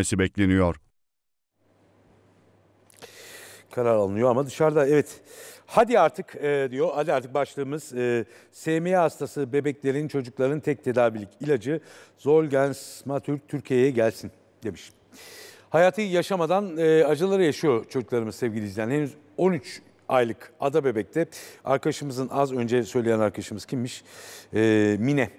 etmesi bekleniyor. Karar alınıyor ama dışarıda evet. Hadi artık e, diyor, hadi artık başlığımız e, SMA hastası bebeklerin çocukların tek tedavilik ilacı Zolgensmatürk Türkiye'ye gelsin demiş. Hayatı yaşamadan e, acıları yaşıyor çocuklarımız sevgili izleyenler. Henüz 13 aylık ada bebekte arkadaşımızın az önce söyleyen arkadaşımız kimmiş? E, Mine.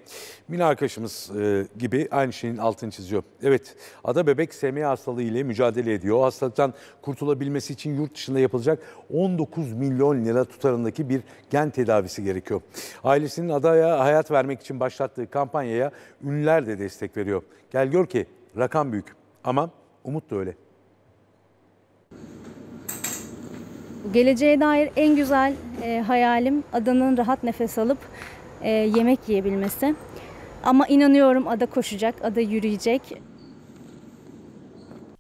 Mine arkadaşımız e, gibi aynı şeyin altını çiziyor. Evet, ada bebek SMA hastalığı ile mücadele ediyor. O hastalıktan kurtulabilmesi için yurt dışında yapılacak 19 milyon lira tutarındaki bir gen tedavisi gerekiyor. Ailesinin adaya hayat vermek için başlattığı kampanyaya ünlüler de destek veriyor. Gel gör ki rakam büyük ama umut da öyle. Geleceğe dair en güzel e, hayalim adanın rahat nefes alıp e, yemek yiyebilmesi. Ama inanıyorum ada koşacak, ada yürüyecek.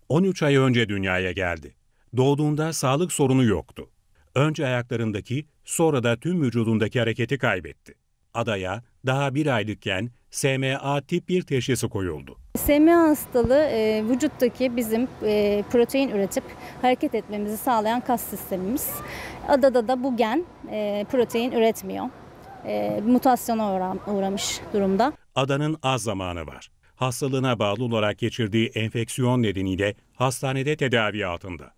13 ay önce dünyaya geldi. Doğduğunda sağlık sorunu yoktu. Önce ayaklarındaki, sonra da tüm vücudundaki hareketi kaybetti. Adaya daha bir aylıkken SMA tip 1 teşhisi koyuldu. SMA hastalığı e, vücuttaki bizim e, protein üretip hareket etmemizi sağlayan kas sistemimiz. Adada da bu gen e, protein üretmiyor. E, mutasyona uğramış durumda. Adanın az zamanı var. Hastalığına bağlı olarak geçirdiği enfeksiyon nedeniyle hastanede tedavi altında.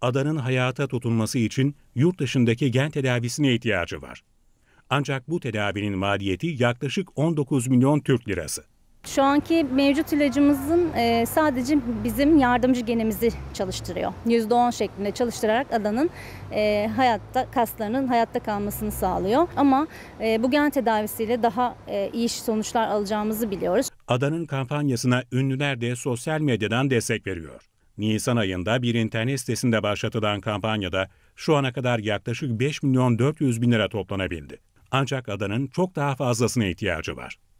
Adanın hayata tutunması için yurt dışındaki gen tedavisine ihtiyacı var. Ancak bu tedavinin maliyeti yaklaşık 19 milyon Türk lirası. Şu anki mevcut ilacımızın e, sadece bizim yardımcı genimizi çalıştırıyor. %10 şeklinde çalıştırarak adanın e, hayatta kaslarının hayatta kalmasını sağlıyor. Ama e, bu gen tedavisiyle daha iyi sonuçlar alacağımızı biliyoruz. Adanın kampanyasına ünlüler de sosyal medyadan destek veriyor. Nisan ayında bir internet sitesinde başlatılan kampanyada şu ana kadar yaklaşık 5 milyon 400 bin lira toplanabildi. Ancak adanın çok daha fazlasına ihtiyacı var.